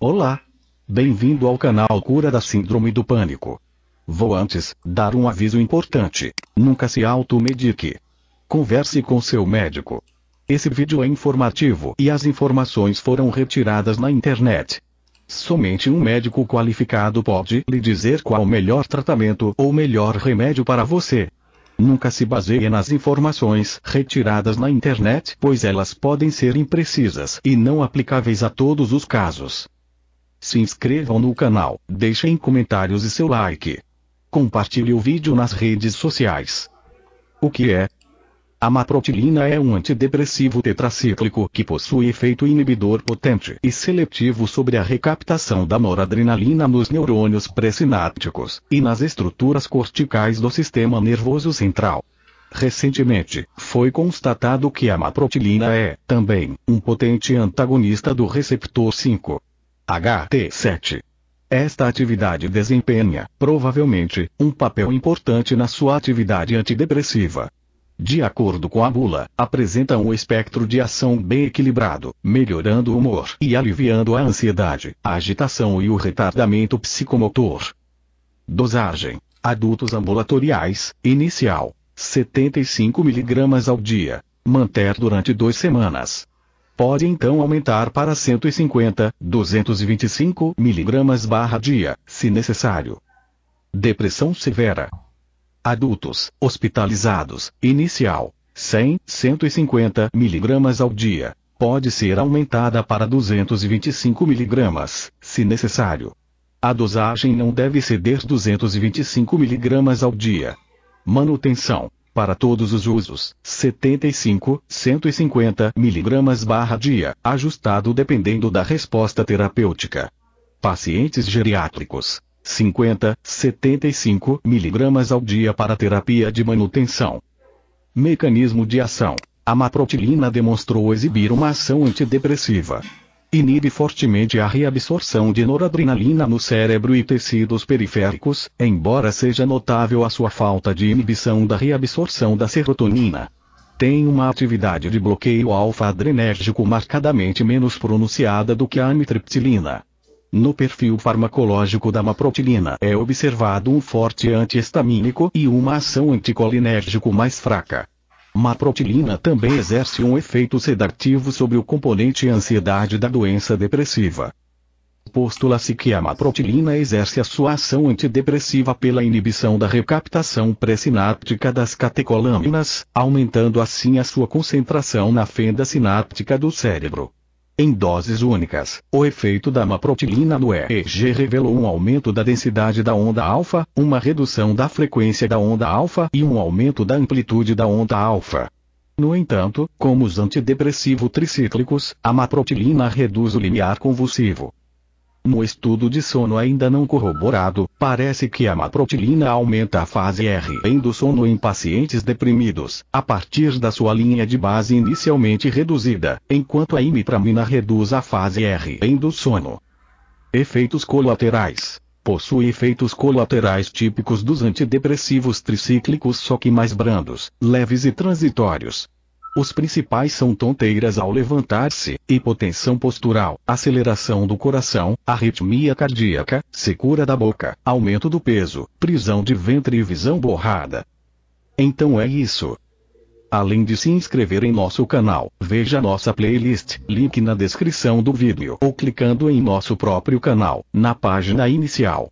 Olá! Bem-vindo ao canal Cura da Síndrome do Pânico. Vou antes dar um aviso importante: nunca se automedique. Converse com seu médico. Esse vídeo é informativo e as informações foram retiradas na internet. Somente um médico qualificado pode lhe dizer qual o melhor tratamento ou melhor remédio para você. Nunca se baseie nas informações retiradas na internet, pois elas podem ser imprecisas e não aplicáveis a todos os casos. Se inscrevam no canal, deixem comentários e seu like. Compartilhe o vídeo nas redes sociais. O que é? A matrotilina é um antidepressivo tetracíclico que possui efeito inibidor potente e seletivo sobre a recaptação da noradrenalina nos neurônios pré-sinápticos e nas estruturas corticais do sistema nervoso central. Recentemente, foi constatado que a matrotilina é, também, um potente antagonista do receptor 5 HT7. Esta atividade desempenha, provavelmente, um papel importante na sua atividade antidepressiva. De acordo com a bula, apresenta um espectro de ação bem equilibrado, melhorando o humor e aliviando a ansiedade, a agitação e o retardamento psicomotor. Dosagem: adultos ambulatoriais, inicial 75 mg ao dia, manter durante duas semanas pode então aumentar para 150, 225 mg/dia, se necessário. Depressão severa. Adultos, hospitalizados, inicial, 100, 150 mg ao dia, pode ser aumentada para 225 mg, se necessário. A dosagem não deve ceder 225 mg ao dia. Manutenção para todos os usos, 75, 150 mg barra dia, ajustado dependendo da resposta terapêutica. Pacientes geriátricos. 50, 75 mg ao dia para terapia de manutenção. Mecanismo de ação. A maprotilina demonstrou exibir uma ação antidepressiva. Inibe fortemente a reabsorção de noradrenalina no cérebro e tecidos periféricos, embora seja notável a sua falta de inibição da reabsorção da serotonina. Tem uma atividade de bloqueio alfa-adrenérgico marcadamente menos pronunciada do que a amitriptilina. No perfil farmacológico da maprotilina é observado um forte antihistamínico e uma ação anticolinérgico mais fraca. Maprotilina também exerce um efeito sedativo sobre o componente ansiedade da doença depressiva. Postula-se que a maprotilina exerce a sua ação antidepressiva pela inibição da recaptação pré-sináptica das catecolaminas, aumentando assim a sua concentração na fenda sináptica do cérebro. Em doses únicas, o efeito da maprotilina no EEG revelou um aumento da densidade da onda alfa, uma redução da frequência da onda alfa e um aumento da amplitude da onda alfa. No entanto, como os antidepressivos tricíclicos, a maprotilina reduz o limiar convulsivo, no estudo de sono ainda não corroborado, parece que a maprotilina aumenta a fase em do sono em pacientes deprimidos, a partir da sua linha de base inicialmente reduzida, enquanto a imitramina reduz a fase em do sono. Efeitos colaterais possui efeitos colaterais típicos dos antidepressivos tricíclicos, só que mais brandos, leves e transitórios, os principais são tonteiras ao levantar-se, hipotensão postural, aceleração do coração, arritmia cardíaca, secura da boca, aumento do peso, prisão de ventre e visão borrada. Então é isso. Além de se inscrever em nosso canal, veja nossa playlist, link na descrição do vídeo ou clicando em nosso próprio canal, na página inicial.